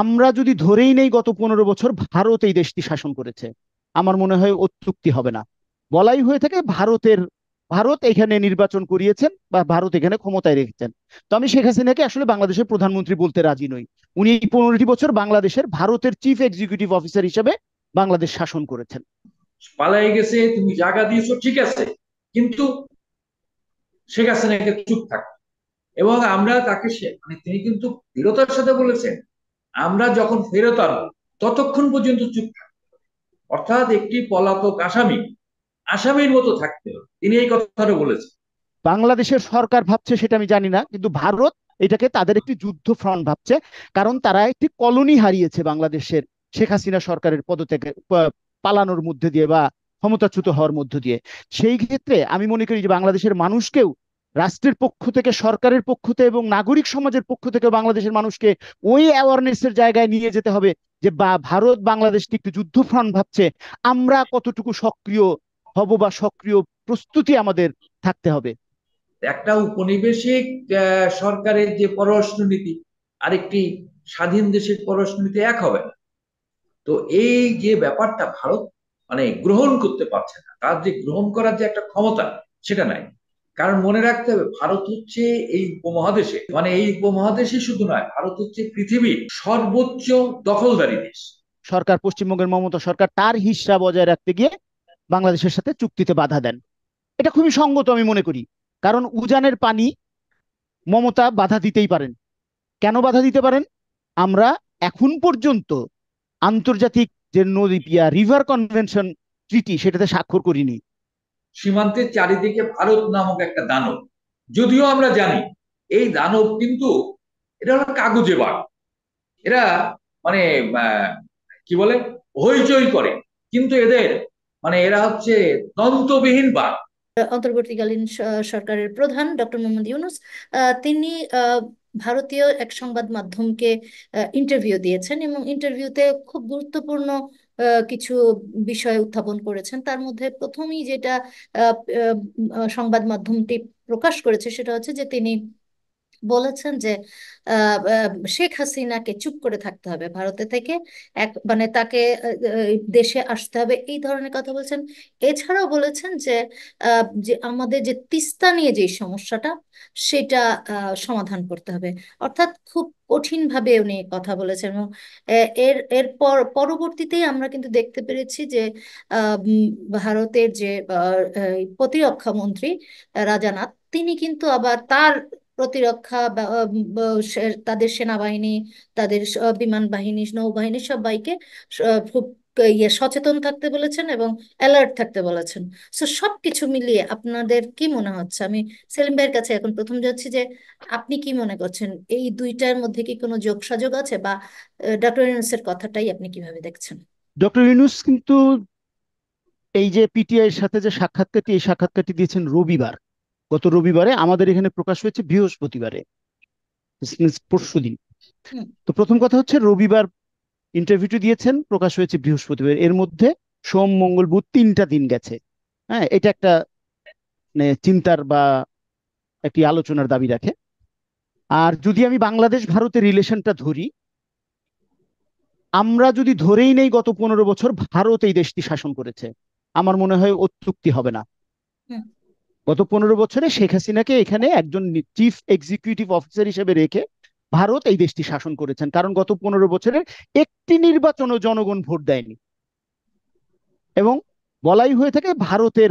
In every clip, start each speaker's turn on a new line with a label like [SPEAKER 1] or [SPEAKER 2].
[SPEAKER 1] আমরা যদি ধরেই নেই গত পনেরো বছর ভারত এই দেশটি শাসন করেছে আমার মনে হয় অত্যুক্তি হবে না বলাই হয়ে থাকে ভারতের ভারত এখানে নির্বাচন করিয়েছেন বা ভারত এখানে ক্ষমতায় রেখেছেন তো আমি শেখ হাসিনাকে আসলে বাংলাদেশের প্রধানমন্ত্রী বলতে রাজি নই উনি এই পনেরোটি বছর বাংলাদেশের ভারতের চিফ এক্সিকিউটিভ অফিসার হিসেবে বাংলাদেশ শাসন করেছেন
[SPEAKER 2] পালাই গেছে তুমি জায়গা দিয়েছো ঠিক আছে কিন্তু শেখ হাসিনাকে চুপ থাক এবং আমরা তাকে মানে তিনি কিন্তু দৃঢ়তার সাথে বলেছেন আমরা যখন ফেরত আনব ততক্ষণ পর্যন্ত চুপ থাকতে অর্থাৎ একটি পলাতক আসামি আসামির মতো থাকতে হবে তিনি এই কথাটা বলেছেন বাংলাদেশের
[SPEAKER 1] সরকার ভাবছে সেটা আমি জানি না কিন্তু ভারত এটাকে তাদের একটি যুদ্ধ ফ্রন্ট ভাবছে কারণ তারা একটি কলোনি হারিয়েছে বাংলাদেশের শেখ হাসিনা সরকারের পদত্যাগে পালানোর মধ্যে দিয়ে বা ক্ষমতাচ্যুত হওয়ার মধ্য দিয়ে সেই ক্ষেত্রে আমি মনে করি যে বাংলাদেশের মানুষকেও রাষ্ট্রের পক্ষ থেকে সরকারের পক্ষ থেকে এবং নাগরিক সমাজের পক্ষ থেকে বাংলাদেশের মানুষকে ওই অ্যাওয়ারনেসের জায়গায় নিয়ে যেতে হবে যে বা ভারত বাংলাদেশ একটু যুদ্ধ যুদ্ধফ্রাণ ভাবছে আমরা কতটুকু সক্রিয় হব বা সক্রিয় প্রস্তুতি আমাদের থাকতে হবে
[SPEAKER 2] একটা উপনিবেশিক সরকারের যে পররাষ্ট্র নীতি আরেকটি স্বাধীন দেশের পররাষ্ট্র নীতি এক হবে না তো এই যে ব্যাপারটা ভারত মানে গ্রহণ করতে পারছে না তার যে গ্রহণ করার যে একটা ক্ষমতা সেটা নাই কারণ মনে রাখতে হবে ভারত হচ্ছে এই উপমহাদেশে মানে এই উপমহাদেশে শুধু নয় ভারত হচ্ছে পৃথিবীর সর্বোচ্চ দখলদারি দেশ
[SPEAKER 1] সরকার পশ্চিমবঙ্গের মমতা সরকার তার হিসা বজায় রাখতে গিয়ে বাংলাদেশের সাথে চুক্তিতে বাধা দেন এটা খুবই সঙ্গত আমি মনে করি কারণ উজানের পানি মমতা বাধা দিতেই পারেন কেন বাধা দিতে পারেন আমরা এখন পর্যন্ত আন্তর্জাতিক যে নদীপিয়া রিভার কনভেনশন
[SPEAKER 2] ট্রিটি সেটাতে স্বাক্ষর করিনি সীমান্তের চারিদিকে ভারত নামক একটা দানব যদিও আমরা জানি এই দানব কিন্তু এটা হলো কাগজে বাঘ এরা মানে কি বলে হইচই করে কিন্তু এদের মানে এরা হচ্ছে দন্তবিহীন বাঘ
[SPEAKER 3] অন্তর্বর্তীকালীন সরকারের প্রধান ডক্টর মোহাম্মদ ইউনুস তিনি ভারতীয় এক সংবাদ মাধ্যমকে ইন্টারভিউ দিয়েছেন এবং ইন্টারভিউতে খুব গুরুত্বপূর্ণ কিছু বিষয় উত্থাপন করেছেন তার মধ্যে প্রথমেই যেটা সংবাদ মাধ্যমটি প্রকাশ করেছে সেটা হচ্ছে যে তিনি বলেছেন যে শেখ হাসিনাকে চুপ করে থাকতে হবে ভারতে থেকে এক মানে তাকে দেশে আসতে হবে এই ধরনের কথা বলছেন এছাড়াও বলেছেন যে যে আমাদের যে তিস্তা নিয়ে যে সমস্যাটা সেটা সমাধান করতে হবে অর্থাৎ খুব কঠিনভাবে উনি কথা বলেছেন এবং এর এর পর পরবর্তীতেই আমরা কিন্তু দেখতে পেরেছি যে ভারতের যে প্রতিরক্ষা মন্ত্রী রাজানাথ তিনি কিন্তু আবার তার প্রতিরক্ষা তাদের সেনাবাহিনী তাদের বিমান বাহিনী নৌবাহিনী সবাইকে খুব ইয়ে সচেতন থাকতে বলেছেন এবং অ্যালার্ট থাকতে বলেছেন সো সবকিছু মিলিয়ে আপনাদের কি মনে হচ্ছে আমি সেলিম ভাইয়ের কাছে এখন প্রথম যাচ্ছি যে আপনি কি মনে করছেন এই দুইটার মধ্যে কি কোনো যোগসাযোগ আছে বা ডক্টর ইউনুসের কথাটাই আপনি কিভাবে দেখছেন
[SPEAKER 1] ডক্টর ইউনুস কিন্তু এই যে পিটিআই এর সাথে যে সাক্ষাৎকারটি এই সাক্ষাৎকারটি দিয়েছেন রবিবার গত রবিবারে আমাদের এখানে প্রকাশ হয়েছে বৃহস্পতিবারে পরশু দিন তো প্রথম কথা হচ্ছে রবিবার ইন্টারভিউটি দিয়েছেন প্রকাশ হয়েছে বৃহস্পতিবার এর মধ্যে সোম মঙ্গল বুধ তিনটা দিন গেছে হ্যাঁ এটা একটা মানে চিন্তার বা একটি আলোচনার দাবি রাখে আর যদি আমি বাংলাদেশ ভারতের রিলেশনটা ধরি আমরা যদি ধরেই নেই গত পনেরো বছর ভারত এই দেশটি শাসন করেছে আমার মনে হয় অত্যুক্তি হবে না গত পনেরো বছরে শেখ হাসিনাকে এখানে একজন চিফ এক্সিকিউটিভ অফিসার হিসেবে রেখে ভারত এই দেশটি শাসন করেছেন কারণ গত পনেরো বছরের একটি নির্বাচনও জনগণ ভোট দেয়নি এবং বলাই হয়ে থাকে ভারতের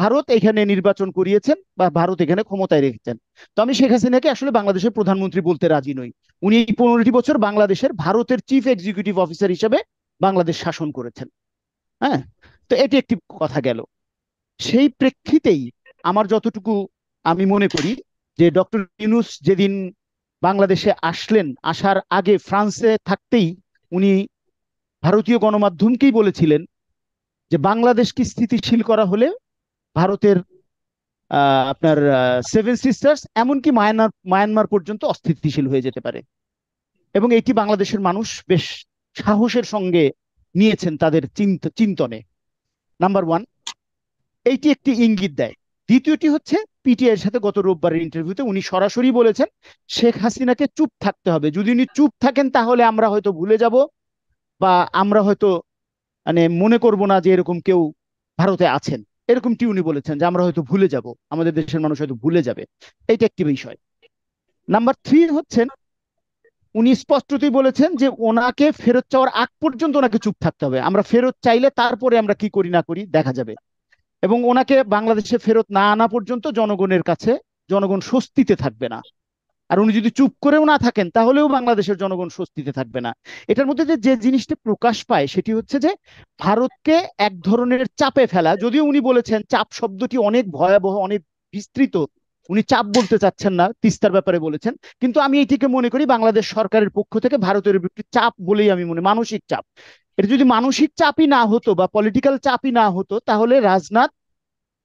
[SPEAKER 1] ভারত এখানে নির্বাচন করিয়েছেন বা ভারত এখানে ক্ষমতায় রেখেছেন তো আমি শেখ হাসিনাকে আসলে বাংলাদেশের প্রধানমন্ত্রী বলতে রাজি নই উনি এই পনেরোটি বছর বাংলাদেশের ভারতের চিফ এক্সিকিউটিভ অফিসার হিসেবে বাংলাদেশ শাসন করেছেন হ্যাঁ তো এটি একটি কথা গেল সেই প্রেক্ষিতেই আমার যতটুকু আমি মনে করি যে ডক্টর ইউনুস যেদিন বাংলাদেশে আসলেন আসার আগে ফ্রান্সে থাকতেই উনি ভারতীয় গণমাধ্যমকেই বলেছিলেন যে বাংলাদেশকে স্থিতিশীল করা হলে ভারতের আপনার সেভেন সিস্টার্স এমনকি মায়ানমার মায়ানমার পর্যন্ত অস্থিতিশীল হয়ে যেতে পারে এবং এটি বাংলাদেশের মানুষ বেশ সাহসের সঙ্গে নিয়েছেন তাদের চিন্তনে নাম্বার ওয়ান এইটি একটি ইঙ্গিত দেয় দ্বিতীয়টি হচ্ছে পিটিআইয়ের সাথে গত রোববারের ইন্টারভিউতে উনি সরাসরি বলেছেন শেখ হাসিনাকে চুপ থাকতে হবে যদি উনি চুপ থাকেন তাহলে আমরা হয়তো ভুলে যাব বা আমরা হয়তো মানে মনে করব না যে এরকম কেউ ভারতে আছেন এরকমটি উনি বলেছেন যে আমরা হয়তো ভুলে যাব আমাদের দেশের মানুষ হয়তো ভুলে যাবে এটা একটি বিষয় নাম্বার থ্রি হচ্ছেন উনি স্পষ্টতই বলেছেন যে ওনাকে ফেরত চাওয়ার আগ পর্যন্ত ওনাকে চুপ থাকতে হবে আমরা ফেরত চাইলে তারপরে আমরা কি করি না করি দেখা যাবে এবং ওনাকে বাংলাদেশে ফেরত না আনা পর্যন্ত জনগণের কাছে জনগণ স্বস্তিতে থাকবে না আর উনি যদি চুপ করেও না থাকেন তাহলেও বাংলাদেশের জনগণ স্বস্তিতে থাকবে না এটার মধ্যে যে জিনিসটা প্রকাশ পায় সেটি হচ্ছে যে ভারতকে এক ধরনের চাপে ফেলা যদিও উনি বলেছেন চাপ শব্দটি অনেক ভয়াবহ অনেক বিস্তৃত উনি চাপ বলতে চাচ্ছেন না তিস্তার ব্যাপারে বলেছেন কিন্তু আমি এটিকে মনে করি বাংলাদেশ সরকারের পক্ষ থেকে ভারতের চাপ বলেই আমি মনে মানসিক চাপ এটা যদি মানসিক চাপই না হতো বা পলিটিক্যাল চাপই না হতো তাহলে রাজনাথ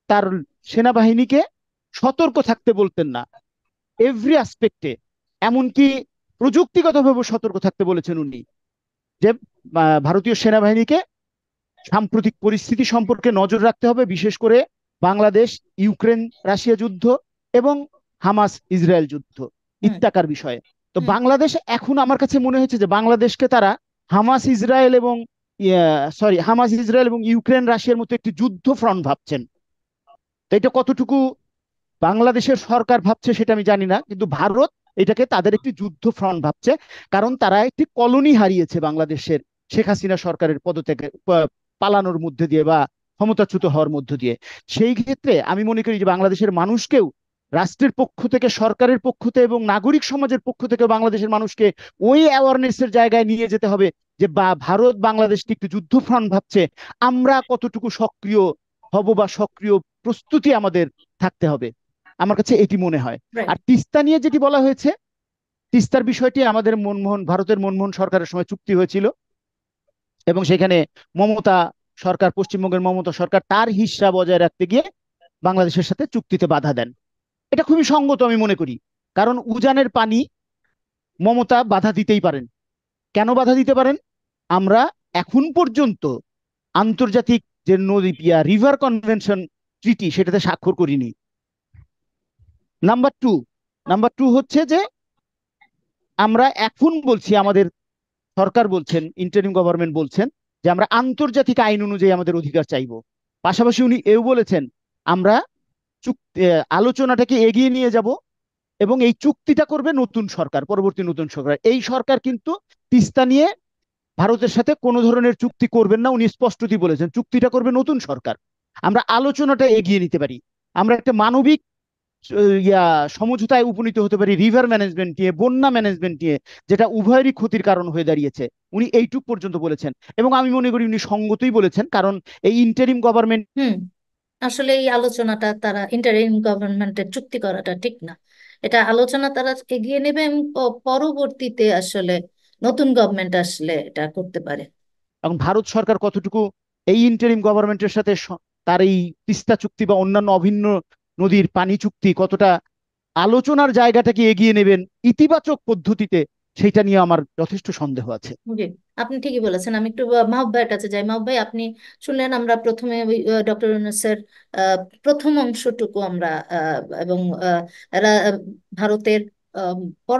[SPEAKER 1] তার সেনাবাহিনীকে সতর্ক থাকতে বলতেন না এভরি আসপেক্টে এমনকি প্রযুক্তিগতভাবে সতর্ক থাকতে বলেছেন উনি যে ভারতীয় সেনাবাহিনীকে সাম্প্রতিক পরিস্থিতি সম্পর্কে নজর রাখতে হবে বিশেষ করে বাংলাদেশ ইউক্রেন রাশিয়া যুদ্ধ এবং হামাস ইসরায়েল যুদ্ধ হ্যাঁ। ইত্যাকার বিষয়ে তো বাংলাদেশ এখন আমার কাছে মনে হয়েছে যে বাংলাদেশকে তারা হামাস ইসরায়েল এবং সরি হামাস ইসরায়েল এবং ইউক্রেন রাশিয়ার মতো একটি যুদ্ধ ফ্রন্ট ভাবছেন তো এটা কতটুকু বাংলাদেশের সরকার ভাবছে সেটা আমি জানি না কিন্তু ভারত এটাকে তাদের একটি যুদ্ধ ফ্রন্ট ভাবছে কারণ তারা একটি কলোনি হারিয়েছে বাংলাদেশের শেখ হাসিনা সরকারের পদত্যাগে পালানোর মধ্যে দিয়ে বা ক্ষমতাচ্যুত হওয়ার মধ্য দিয়ে সেই ক্ষেত্রে আমি মনে করি যে বাংলাদেশের মানুষকেও রাষ্ট্রের পক্ষ থেকে সরকারের পক্ষ থেকে এবং নাগরিক সমাজের পক্ষ থেকে বাংলাদেশের মানুষকে ওই অ্যাওয়ারনেসের জায়গায় নিয়ে যেতে হবে যে বা ভারত একটু যুদ্ধ ফ্রন্ট ভাবছে আমরা কতটুকু সক্রিয় হব বা সক্রিয় প্রস্তুতি আমাদের থাকতে হবে আমার কাছে এটি মনে হয় আর তিস্তা নিয়ে যেটি বলা হয়েছে তিস্তার বিষয়টি আমাদের মনমোহন ভারতের মনমোহন সরকারের সময় চুক্তি হয়েছিল এবং সেখানে মমতা সরকার পশ্চিমবঙ্গের মমতা সরকার তার হিসরা বজায় রাখতে গিয়ে বাংলাদেশের সাথে চুক্তিতে বাধা দেন এটা খুবই সঙ্গত আমি মনে করি কারণ উজানের পানি মমতা বাধা দিতেই পারেন কেন বাধা দিতে পারেন আমরা এখন পর্যন্ত আন্তর্জাতিক যে নদীপিয়া রিভার কনভেনশন ট্রিটি সেটাতে স্বাক্ষর করিনি নাম্বার টু নাম্বার টু হচ্ছে যে আমরা এখন বলছি আমাদের সরকার বলছেন ইন্টারিম গভর্নমেন্ট বলছেন যে আমরা আন্তর্জাতিক আইন অনুযায়ী আমাদের অধিকার চাইব পাশাপাশি উনি এও বলেছেন আমরা চুক্তি আলোচনাটাকে এগিয়ে নিয়ে যাব এবং এই চুক্তিটা করবে নতুন সরকার পরবর্তী নতুন সরকার এই সরকার কিন্তু তিস্তা নিয়ে ভারতের সাথে কোন ধরনের চুক্তি করবেন না উনি স্পষ্টতই বলেছেন চুক্তিটা করবে নতুন সরকার আমরা আলোচনাটা এগিয়ে নিতে পারি আমরা একটা মানবিক ইয়া সমঝোতায় উপনীত হতে পারি রিভার ম্যানেজমেন্ট নিয়ে বন্যা ম্যানেজমেন্ট নিয়ে যেটা উভয়েরই ক্ষতির কারণ হয়ে দাঁড়িয়েছে উনি এইটুক পর্যন্ত বলেছেন এবং আমি মনে করি উনি সঙ্গতই বলেছেন কারণ এই ইন্টারিম
[SPEAKER 3] গভর্নমেন্ট আসলে এই আলোচনাটা তারা ইন্টারিম গভর্নমেন্টের চুক্তি করাটা ঠিক না এটা আলোচনা তারা এগিয়ে নেবে পরবর্তীতে আসলে নতুন গভর্নমেন্ট আসলে এটা করতে পারে
[SPEAKER 1] এবং ভারত সরকার কতটুকু এই ইন্টারিম গভর্নমেন্টের সাথে তার এই তিস্তা চুক্তি বা অন্যান্য অভিন্ন নদীর পানি চুক্তি কতটা আলোচনার জায়গাটাকে এগিয়ে নেবেন ইতিবাচক পদ্ধতিতে সেটা নিয়ে আমার যথেষ্ট সন্দেহ আছে
[SPEAKER 3] আপনি ঠিকই বলেছেন আমি একটু মাহব ভাইয়ের কাছে যাই মাহব ভাই আপনি শুনলেন আমরা প্রথমে ডক্টর ইউনুসের প্রথম অংশটুকু আমরা এবং ভারতের পর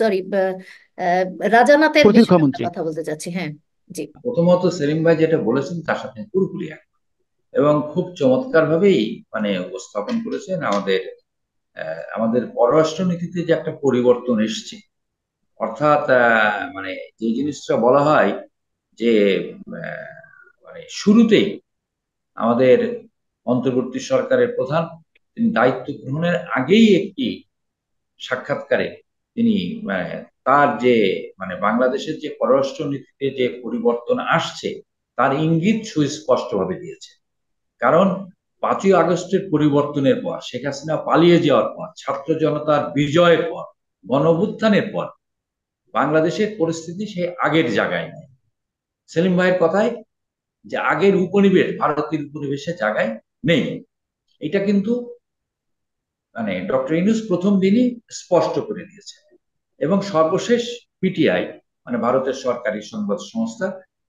[SPEAKER 3] সরি রাজানাথের কথা বলতে চাচ্ছি হ্যাঁ জি প্রথমত
[SPEAKER 2] সেলিম ভাই যেটা বলেছেন তার সাথে পুরোপুরি এবং খুব চমৎকার ভাবেই মানে উপস্থাপন করেছেন আমাদের আমাদের পররাষ্ট্র নীতিতে যে একটা পরিবর্তন এসছে অর্থাৎ মানে যে জিনিসটা বলা হয় যে মানে শুরুতেই আমাদের অন্তর্বর্তী সরকারের প্রধান তিনি দায়িত্ব গ্রহণের আগেই একটি সাক্ষাৎকারে তিনি মানে তার যে মানে বাংলাদেশের যে পররাষ্ট্র নীতিতে যে পরিবর্তন আসছে তার ইঙ্গিত সুস্পষ্টভাবে দিয়েছে কারণ পাঁচই আগস্টের পরিবর্তনের পর শেখ হাসিনা পালিয়ে যাওয়ার পর ছাত্র জনতার বিজয়ের পর গণভুত্থানের পর বাংলাদেশের পরিস্থিতি সে আগের জায়গায় নেই সেলিম ভাইয়ের কথায় যে আগের উপনিবেশ ভারতের উপনিবেশের জায়গায় নেই এটা কিন্তু মানে ডক্টর ইনুস প্রথম দিনই স্পষ্ট করে দিয়েছে এবং সর্বশেষ পিটিআই মানে ভারতের সরকারি সংবাদ সংস্থা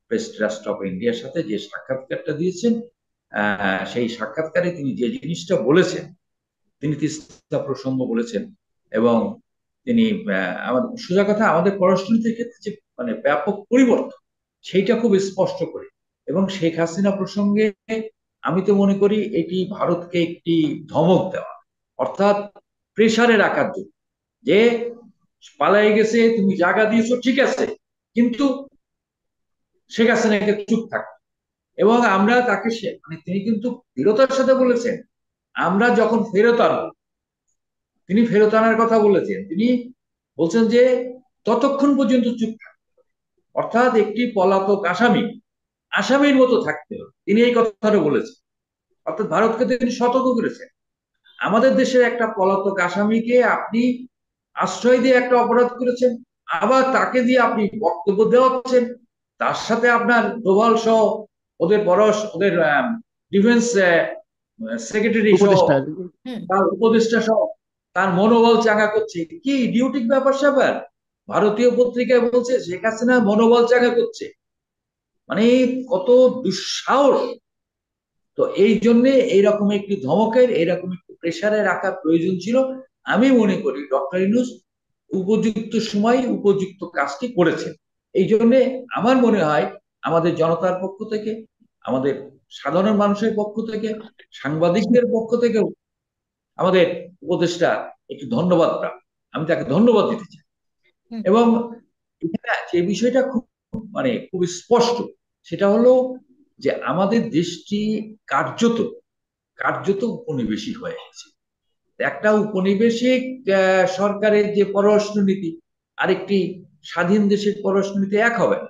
[SPEAKER 2] প্রেস ট্রাস্ট অফ ইন্ডিয়ার সাথে যে সাক্ষাৎকারটা দিয়েছেন সেই সাক্ষাৎকারে তিনি যে জিনিসটা বলেছেন তিনি তিস্তা প্রসঙ্গ বলেছেন এবং তিনি আমাদের সোজা কথা আমাদের পররাষ্ট্রনীতির ক্ষেত্রে যে মানে ব্যাপক পরিবর্তন সেইটা খুব স্পষ্ট করে এবং শেখ হাসিনা প্রসঙ্গে আমি তো মনে করি এটি ভারতকে একটি ধমক দেওয়া অর্থাৎ প্রেশারে রাখার জন্য যে পালাই গেছে তুমি জায়গা দিয়েছো ঠিক আছে কিন্তু শেখ হাসিনাকে চুপ থাকবে এবং আমরা তাকে সে মানে তিনি কিন্তু দৃঢ়তার সাথে বলেছেন আমরা যখন ফেরত আনবো তিনি ফেরত আনার কথা বলেছেন তিনি বলছেন যে ততক্ষণ পর্যন্ত চুপ থাকতে অর্থাৎ একটি পলাতক আসামি আসামির মতো থাকতে হবে তিনি এই কথাটা বলেছেন অর্থাৎ ভারতকে তিনি সতর্ক করেছেন আমাদের দেশের একটা পলাতক আসামিকে আপনি আশ্রয় দিয়ে একটা অপরাধ করেছেন আবার তাকে দিয়ে আপনি বক্তব্য দেওয়াচ্ছেন তার সাথে আপনার ডোভাল সহ ওদের পরশ ওদের ডিফেন্স সেক্রেটারি সহ তার উপদেষ্টা সহ তার মনোবল চাঙ্গা করছে কি ডিউটিক ব্যাপার স্যাপার ভারতীয় পত্রিকায় বলছে শেখ হাসিনা মনোবল চাঙ্গা করছে মানে কত দুঃসাহস তো এই জন্যে এইরকম একটি ধমকের এইরকম একটি প্রেশারে রাখা প্রয়োজন ছিল আমি মনে করি ডক্টর ইনুস উপযুক্ত সময় উপযুক্ত কাজটি করেছেন এই জন্যে আমার মনে হয় আমাদের জনতার পক্ষ থেকে আমাদের সাধারণ মানুষের পক্ষ থেকে সাংবাদিকদের পক্ষ থেকেও আমাদের উপদেষ্টা একটু ধন্যবাদ প্রাপ্ত আমি তাকে ধন্যবাদ দিতে চাই এবং যে বিষয়টা খুব মানে খুব স্পষ্ট সেটা হলো যে আমাদের দেশটি কার্যত কার্যত উপনিবেশিক হয়ে গেছে একটা উপনিবেশিক সরকারের যে পররাষ্ট্র নীতি আরেকটি স্বাধীন দেশের পররাষ্ট্র নীতি এক হবে না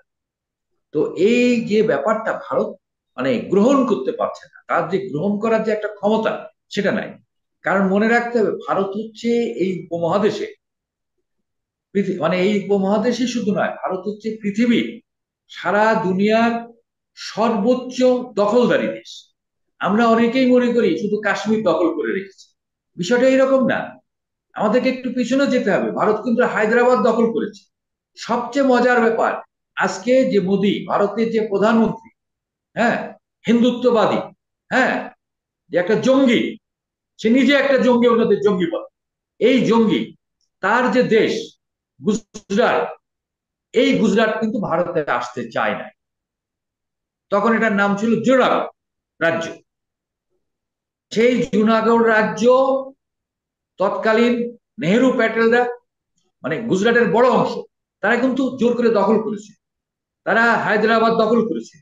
[SPEAKER 2] তো এই যে ব্যাপারটা ভারত মানে গ্রহণ করতে পারছে না তার যে গ্রহণ করার যে একটা ক্ষমতা সেটা নাই কারণ মনে রাখতে হবে ভারত হচ্ছে এই উপমহাদেশে মানে এই উপমহাদেশে শুধু নয় ভারত হচ্ছে পৃথিবী সারা দুনিয়ার সর্বোচ্চ দখলদারি দেশ আমরা অনেকেই মনে করি শুধু কাশ্মীর দখল করে রেখেছি বিষয়টা এইরকম না আমাদেরকে একটু পিছনে যেতে হবে ভারত কিন্তু হায়দ্রাবাদ দখল করেছে সবচেয়ে মজার ব্যাপার আজকে যে মোদী ভারতের যে প্রধানমন্ত্রী হ্যাঁ হিন্দুত্ববাদী হ্যাঁ যে একটা জঙ্গি সে নিজে একটা জঙ্গি অন্যদের জঙ্গি বলে এই জঙ্গি তার যে দেশ গুজরাট এই গুজরাট কিন্তু ভারতে আসতে চায় না তখন এটার নাম ছিল জুনাগড় রাজ্য সেই জুনাগড় রাজ্য তৎকালীন নেহরু প্যাটেলরা মানে গুজরাটের বড় অংশ তারা কিন্তু জোর করে দখল করেছে তারা হায়দ্রাবাদ দখল করেছে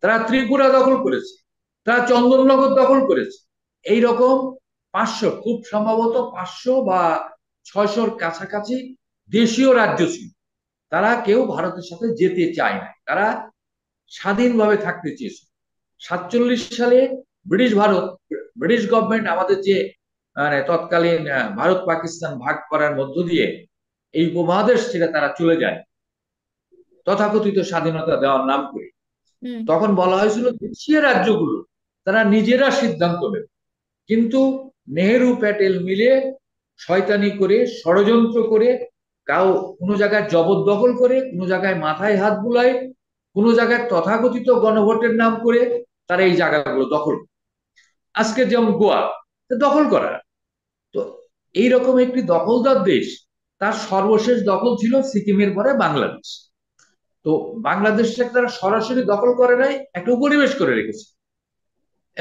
[SPEAKER 2] তারা ত্রিপুরা দখল করেছে তারা চন্দননগর দখল করেছে এই রকম পাঁচশো খুব সম্ভবত পাঁচশো বা ছয়শোর কাছাকাছি দেশীয় রাজ্য ছিল তারা কেউ ভারতের সাথে যেতে চায় না তারা স্বাধীনভাবে থাকতে চেয়েছে সাতচল্লিশ সালে ব্রিটিশ ভারত ব্রিটিশ গভর্নমেন্ট আমাদের যে মানে তৎকালীন ভারত পাকিস্তান ভাগ করার মধ্য দিয়ে এই উপমহাদেশ ছেড়ে তারা চলে যায় তথাকথিত স্বাধীনতা দেওয়ার নাম করে তখন বলা হয়েছিল দেশীয় রাজ্যগুলো তারা নিজেরা সিদ্ধান্ত নেবে কিন্তু নেহেরু প্যাটেল মিলে শয়তানি করে ষড়যন্ত্র করে কাউ কোনো জায়গায় জবরদখল করে কোনো জায়গায় মাথায় হাত বুলায় কোনো জায়গায় তথাকথিত গণভোটের নাম করে তারা এই জায়গাগুলো দখল আজকে যেমন গোয়া দখল করা তো এই রকম একটি দখলদার দেশ তার সর্বশেষ দখল ছিল সিকিমের পরে বাংলাদেশ তো বাংলাদেশটাকে তারা সরাসরি দখল করে নাই একটা উপনিবেশ করে রেখেছে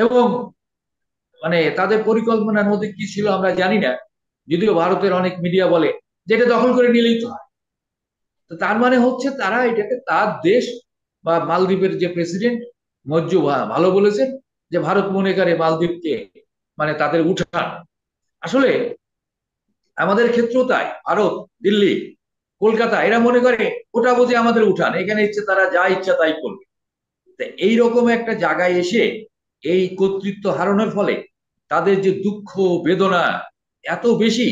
[SPEAKER 2] এবং মানে তাদের পরিকল্পনার মধ্যে কি ছিল আমরা জানি না যদিও ভারতের অনেক মিডিয়া বলে যে এটা দখল করে নিলেই তো হয় তো তার মানে হচ্ছে তারা এটাকে তার দেশ বা মালদ্বীপের যে প্রেসিডেন্ট মজ্জু ভালো বলেছেন যে ভারত মনে করে মালদ্বীপকে মানে তাদের উঠান আসলে আমাদের ক্ষেত্রেও তাই ভারত দিল্লি কলকাতা এরা মনে করে ওটা বোঝে আমাদের উঠান এখানে ইচ্ছে তারা যা ইচ্ছা তাই করবে এই রকম একটা জায়গায় এসে এই কর্তৃত্ব হারানোর ফলে তাদের যে দুঃখ বেদনা এত বেশি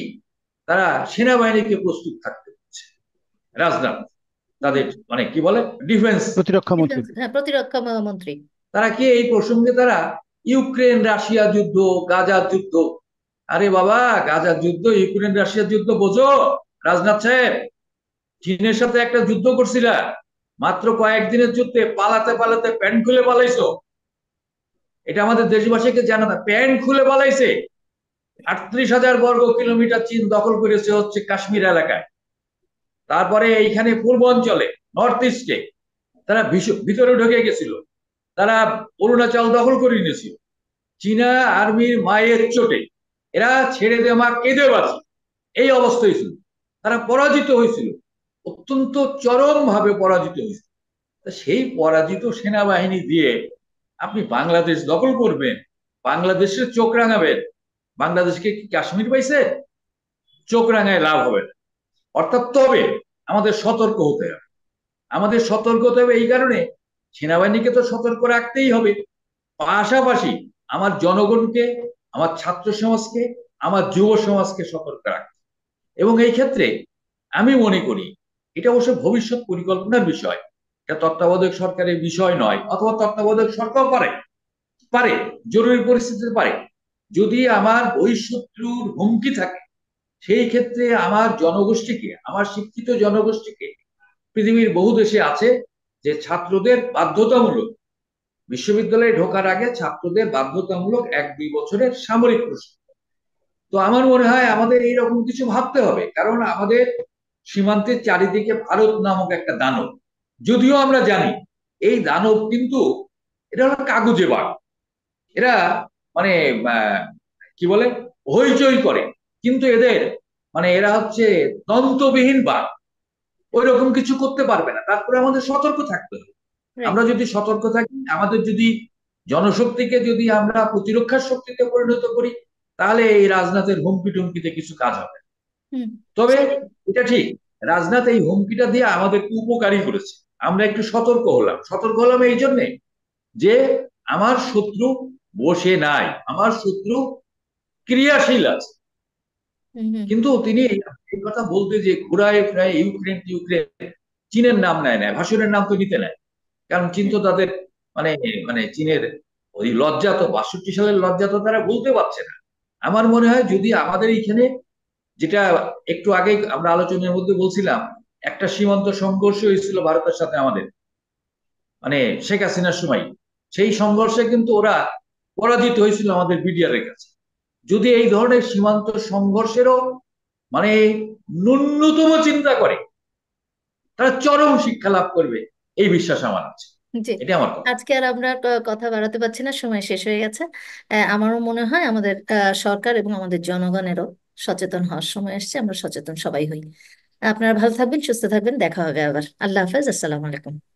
[SPEAKER 2] তারা সেনাবাহিনীকে প্রস্তুত থাকতে হচ্ছে রাজনাথ তাদের মানে কি বলে ডিফেন্স প্রতিরক্ষা মন্ত্রী
[SPEAKER 3] হ্যাঁ, প্রতিরক্ষা মন্ত্রী তারা কি এই প্রসঙ্গে তারা
[SPEAKER 2] ইউক্রেন রাশিয়া যুদ্ধ গাজা যুদ্ধ আরে বাবা গাজা যুদ্ধ ইউক্রেন রাশিয়া যুদ্ধ বোঝো রাজনাথ সাহেব চীনের সাথে একটা যুদ্ধ করছিল মাত্র কয়েকদিনের যুদ্ধে পালাতে পালাতে প্যান্ট খুলে পালাইছো এটা আমাদের দেশবাসীকে জানা না প্যান্ট খুলে বলাইছে আটত্রিশ হাজার বর্গ কিলোমিটার চীন দখল করেছে হচ্ছে কাশ্মীর এলাকায় তারপরে এইখানে পূর্ব অঞ্চলে নর্থ ইস্টে তারা ভিতরে ঢুকে গেছিল তারা অরুণাচল দখল করে নিয়েছিল চীনা আর্মির মায়ের চোটে এরা ছেড়ে দেওয়া মা কেঁদে বাঁচে এই অবস্থায় ছিল তারা পরাজিত হয়েছিল অত্যন্ত চরমভাবে পরাজিত হয়েছিল সেই পরাজিত সেনাবাহিনী দিয়ে আপনি বাংলাদেশ দখল করবেন বাংলাদেশের চোখ রাঙাবেন বাংলাদেশকে কি কাশ্মীর পাইছে চোখ রাঙায় লাভ হবে অর্থাৎ তবে আমাদের সতর্ক হতে হবে আমাদের সতর্ক হতে হবে এই কারণে সেনাবাহিনীকে তো সতর্ক রাখতেই হবে পাশাপাশি আমার জনগণকে আমার ছাত্র সমাজকে আমার যুব সমাজকে সতর্ক রাখতে এবং এই ক্ষেত্রে আমি মনে করি এটা অবশ্য ভবিষ্যৎ পরিকল্পনার বিষয় এটা তত্ত্বাবধায়ক সরকারের বিষয় নয় অথবা তত্ত্বাবধায়ক সরকার পারে পারে জরুরি পরিস্থিতিতে পারে যদি আমার বহিঃশত্রুর হুমকি থাকে সেই ক্ষেত্রে আমার জনগোষ্ঠীকে আমার শিক্ষিত জনগোষ্ঠীকে পৃথিবীর বহু দেশে আছে যে ছাত্রদের বাধ্যতামূলক বিশ্ববিদ্যালয়ে ঢোকার আগে ছাত্রদের বাধ্যতামূলক এক দুই বছরের সামরিক প্রশিক্ষণ তো আমার মনে হয় আমাদের এইরকম কিছু ভাবতে হবে কারণ আমাদের সীমান্তের চারিদিকে ভারত নামক একটা দানব যদিও আমরা জানি এই দানব কিন্তু এটা হলো কাগজে বাঘ এরা মানে কি বলে হইচই করে কিন্তু এদের মানে এরা হচ্ছে দন্তবিহীন বাঘ ওই রকম কিছু করতে পারবে না তারপরে আমাদের সতর্ক থাকতে হবে আমরা যদি সতর্ক থাকি আমাদের যদি জনশক্তিকে যদি আমরা প্রতিরক্ষার শক্তিতে পরিণত করি তাহলে এই রাজনাথের হুমকি টুমকিতে কিছু কাজ হবে তবে এটা ঠিক রাজনাথ এই হুমকিটা দিয়ে আমাদের উপকারী করেছে আমরা একটু সতর্ক হলাম সতর্ক হলাম এই জন্যে যে আমার শত্রু বসে নাই আমার শত্রু ক্রিয়াশীল আছে কিন্তু তিনি এই কথা বলতে যে ঘোরায় ফ্রায় ইউক্রেন ইউক্রেন চীনের নাম নেয় না ভাষণের নাম তো নিতে নেয় কারণ চীন তো তাদের মানে মানে চীনের ওই লজ্জা তো বাষট্টি সালের লজ্জা তো তারা বলতে পারছে না আমার মনে হয় যদি আমাদের এইখানে যেটা একটু আগে আমরা আলোচনার মধ্যে বলছিলাম একটা সীমান্ত সংঘর্ষ হয়েছিল ভারতের সাথে আমাদের মানে শেখ হাসিনার সময় সেই সংঘর্ষে কিন্তু ওরা পরাজিত হয়েছিল আমাদের বিডিআর এর কাছে যদি এই ধরনের সীমান্ত সংঘর্ষেরও মানে ন্যূনতম চিন্তা করে তারা চরম শিক্ষা লাভ করবে এই বিশ্বাস আমার আছে
[SPEAKER 3] এটা আমার আজকে আর আমরা কথা বাড়াতে পারছি না সময় শেষ হয়ে গেছে আমারও মনে হয় আমাদের সরকার এবং আমাদের জনগণেরও সচেতন হওয়ার সময় আসছে আমরা সচেতন সবাই হই আপনারা ভালো থাকবেন সুস্থ থাকবেন দেখা হবে আবার আল্লাহ হাফেজ আসসালামু আলাইকুম